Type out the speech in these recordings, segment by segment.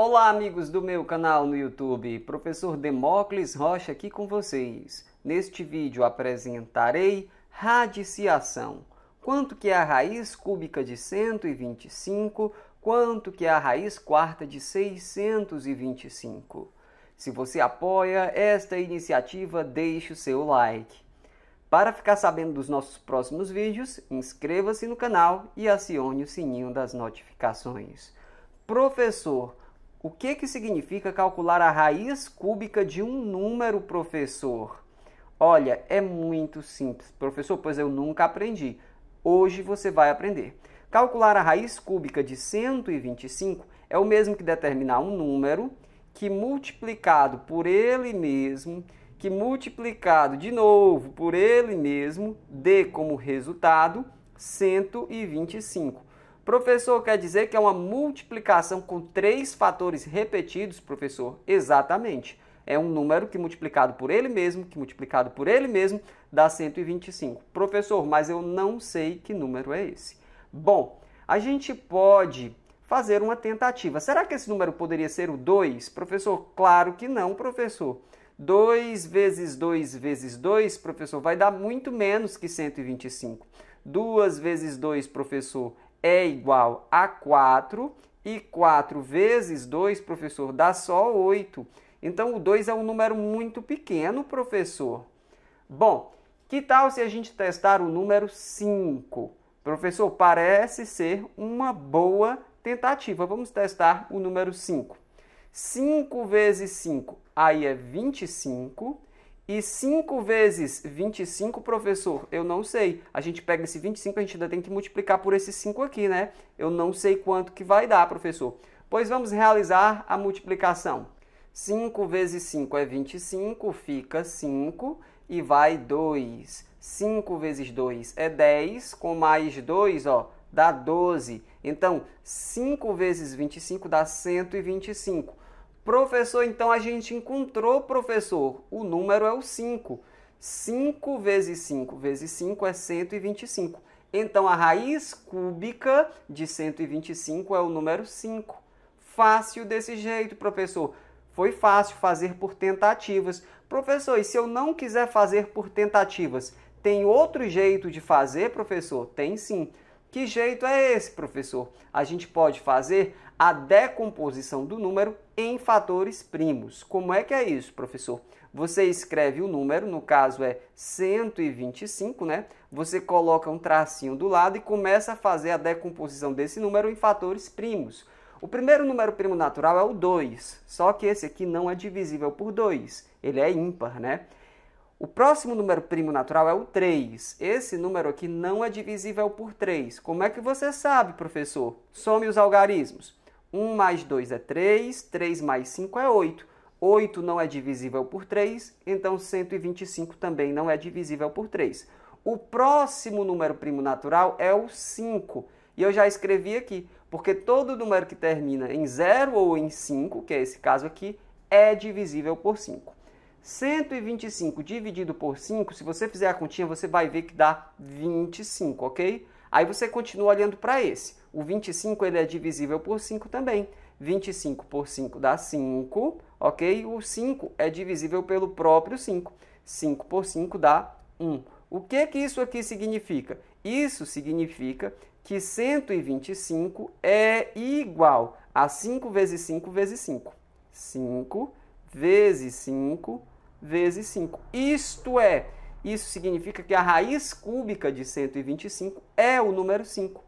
Olá, amigos do meu canal no YouTube, professor Demócles Rocha aqui com vocês. Neste vídeo apresentarei radiciação. Quanto que é a raiz cúbica de 125? Quanto que é a raiz quarta de 625? Se você apoia esta iniciativa, deixe o seu like. Para ficar sabendo dos nossos próximos vídeos, inscreva-se no canal e acione o sininho das notificações. Professor, o que, que significa calcular a raiz cúbica de um número, professor? Olha, é muito simples. Professor, pois eu nunca aprendi. Hoje você vai aprender. Calcular a raiz cúbica de 125 é o mesmo que determinar um número que multiplicado por ele mesmo, que multiplicado de novo por ele mesmo, dê como resultado 125. Professor, quer dizer que é uma multiplicação com três fatores repetidos, professor? Exatamente. É um número que multiplicado por ele mesmo, que multiplicado por ele mesmo, dá 125. Professor, mas eu não sei que número é esse. Bom, a gente pode fazer uma tentativa. Será que esse número poderia ser o 2? Professor, claro que não, professor. 2 vezes 2 vezes 2, professor, vai dar muito menos que 125. 2 vezes 2, professor, é igual a 4 e 4 vezes 2, professor, dá só 8. Então o 2 é um número muito pequeno, professor. Bom, que tal se a gente testar o número 5? Professor, parece ser uma boa tentativa. Vamos testar o número 5. 5 vezes 5, aí é 25. E 5 vezes 25, professor, eu não sei. A gente pega esse 25, a gente ainda tem que multiplicar por esse 5 aqui, né? Eu não sei quanto que vai dar, professor. Pois vamos realizar a multiplicação. 5 vezes 5 é 25, fica 5 e vai 2. 5 vezes 2 é 10, com mais 2, ó, dá 12. Então, 5 vezes 25 dá 125. Professor, então a gente encontrou, professor, o número é o 5. 5 vezes 5 vezes 5 é 125. Então a raiz cúbica de 125 é o número 5. Fácil desse jeito, professor. Foi fácil fazer por tentativas. Professor, e se eu não quiser fazer por tentativas, tem outro jeito de fazer, professor? Tem sim. Que jeito é esse, professor? A gente pode fazer a decomposição do número em fatores primos. Como é que é isso, professor? Você escreve o número, no caso é 125, né? Você coloca um tracinho do lado e começa a fazer a decomposição desse número em fatores primos. O primeiro número primo natural é o 2, só que esse aqui não é divisível por 2, ele é ímpar, né? O próximo número primo natural é o 3. Esse número aqui não é divisível por 3. Como é que você sabe, professor? Some os algarismos. 1 mais 2 é 3, 3 mais 5 é 8. 8 não é divisível por 3, então 125 também não é divisível por 3. O próximo número primo natural é o 5. E eu já escrevi aqui, porque todo número que termina em 0 ou em 5, que é esse caso aqui, é divisível por 5. 125 dividido por 5, se você fizer a continha, você vai ver que dá 25, ok? Aí você continua olhando para esse. O 25 ele é divisível por 5 também. 25 por 5 dá 5, ok? O 5 é divisível pelo próprio 5. 5 por 5 dá 1. O que, que isso aqui significa? Isso significa que 125 é igual a 5 vezes 5 vezes 5. 5 vezes 5 vezes 5. Isto é, isso significa que a raiz cúbica de 125 é o número 5.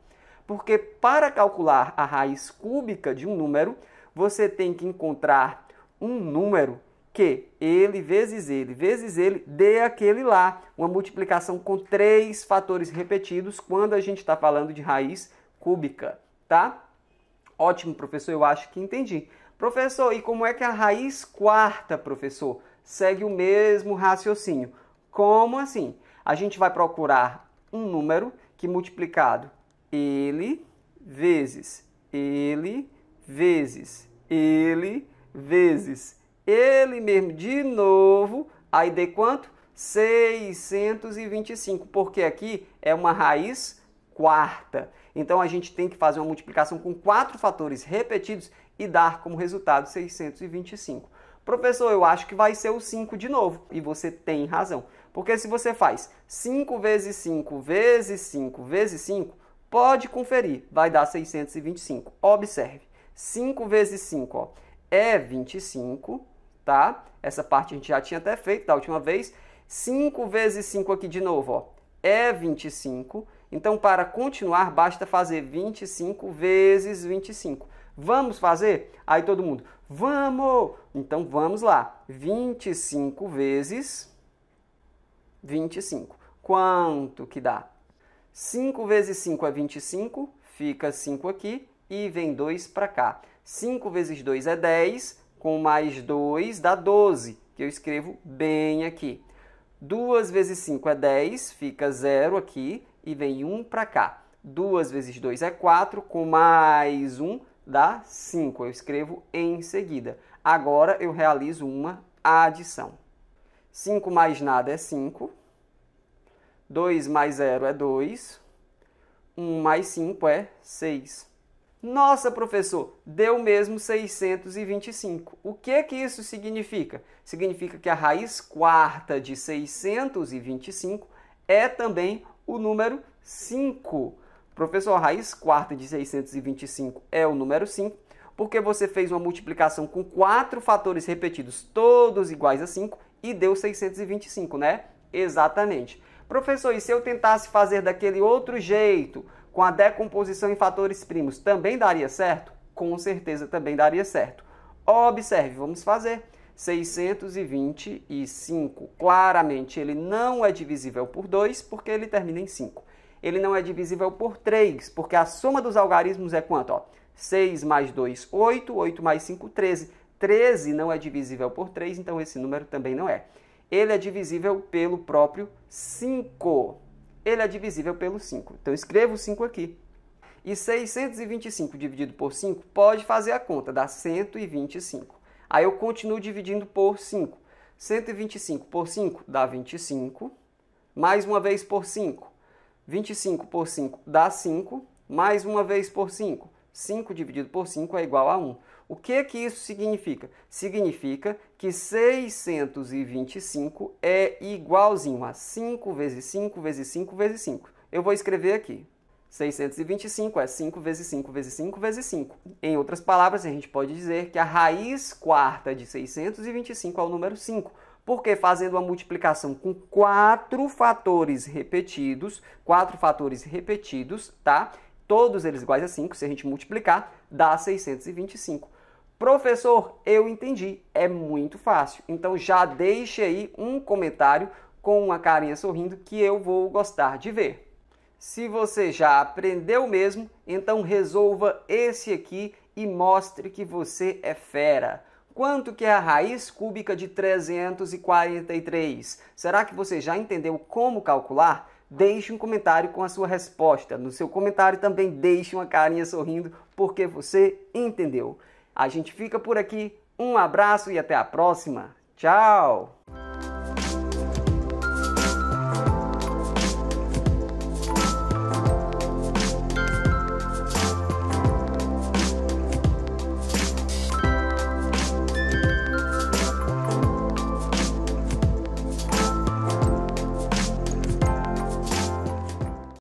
Porque para calcular a raiz cúbica de um número, você tem que encontrar um número que ele vezes ele vezes ele dê aquele lá, uma multiplicação com três fatores repetidos quando a gente está falando de raiz cúbica, tá? Ótimo, professor, eu acho que entendi. Professor, e como é que a raiz quarta, professor, segue o mesmo raciocínio? Como assim? A gente vai procurar um número que multiplicado ele vezes ele vezes ele vezes ele mesmo de novo, aí dê quanto? 625, porque aqui é uma raiz quarta. Então a gente tem que fazer uma multiplicação com quatro fatores repetidos e dar como resultado 625. Professor, eu acho que vai ser o 5 de novo. E você tem razão. Porque se você faz 5 vezes 5 vezes 5 vezes 5, pode conferir, vai dar 625. Observe, 5 vezes 5 ó, é 25, tá? Essa parte a gente já tinha até feito da última vez. 5 vezes 5 aqui de novo ó, é 25. Então, para continuar, basta fazer 25 vezes 25. Vamos fazer? Aí todo mundo, vamos! Então vamos lá. 25 vezes 25. Quanto que dá? 5 vezes 5 é 25, fica 5 aqui e vem 2 para cá. 5 vezes 2 é 10, com mais 2 dá 12, que eu escrevo bem aqui. 2 vezes 5 é 10, fica 0 aqui e vem 1 para cá. 2 vezes 2 é 4, com mais 1 dá 5. Eu escrevo em seguida. Agora eu realizo uma adição. 5 mais nada é 5. 2 mais 0 é 2. 1 mais 5 é 6. Nossa, professor, deu mesmo 625. O que que isso significa? Significa que a raiz quarta de 625 é também o número 5. Professor, a raiz quarta de 625 é o número 5, porque você fez uma multiplicação com quatro fatores repetidos, todos iguais a 5, e deu 625, né? Exatamente. Professor, e se eu tentasse fazer daquele outro jeito, com a decomposição em fatores primos, também daria certo? Com certeza também daria certo. Observe, vamos fazer. 625. Claramente ele não é divisível por 2, porque ele termina em 5 ele não é divisível por 3, porque a soma dos algarismos é quanto? Ó, 6 mais 2, 8, 8 mais 5, 13. 13 não é divisível por 3, então esse número também não é. Ele é divisível pelo próprio 5. Ele é divisível pelo 5. Então escrevo o 5 aqui. E 625 dividido por 5 pode fazer a conta, dá 125. Aí eu continuo dividindo por 5. 125 por 5 dá 25, mais uma vez por 5, 25 por 5 dá 5, mais uma vez por 5. 5 dividido por 5 é igual a 1. O que que isso significa? Significa que 625 é igualzinho a 5 vezes 5 vezes 5 vezes 5. Eu vou escrever aqui. 625 é 5 vezes 5 vezes 5 vezes 5. Em outras palavras, a gente pode dizer que a raiz quarta de 625 é o número 5. Porque fazendo uma multiplicação com quatro fatores repetidos, quatro fatores repetidos, tá? Todos eles iguais a 5, se a gente multiplicar, dá 625. Professor, eu entendi, é muito fácil. Então já deixe aí um comentário com uma carinha sorrindo que eu vou gostar de ver. Se você já aprendeu mesmo, então resolva esse aqui e mostre que você é fera. Quanto que é a raiz cúbica de 343? Será que você já entendeu como calcular? Deixe um comentário com a sua resposta. No seu comentário também deixe uma carinha sorrindo porque você entendeu. A gente fica por aqui. Um abraço e até a próxima. Tchau!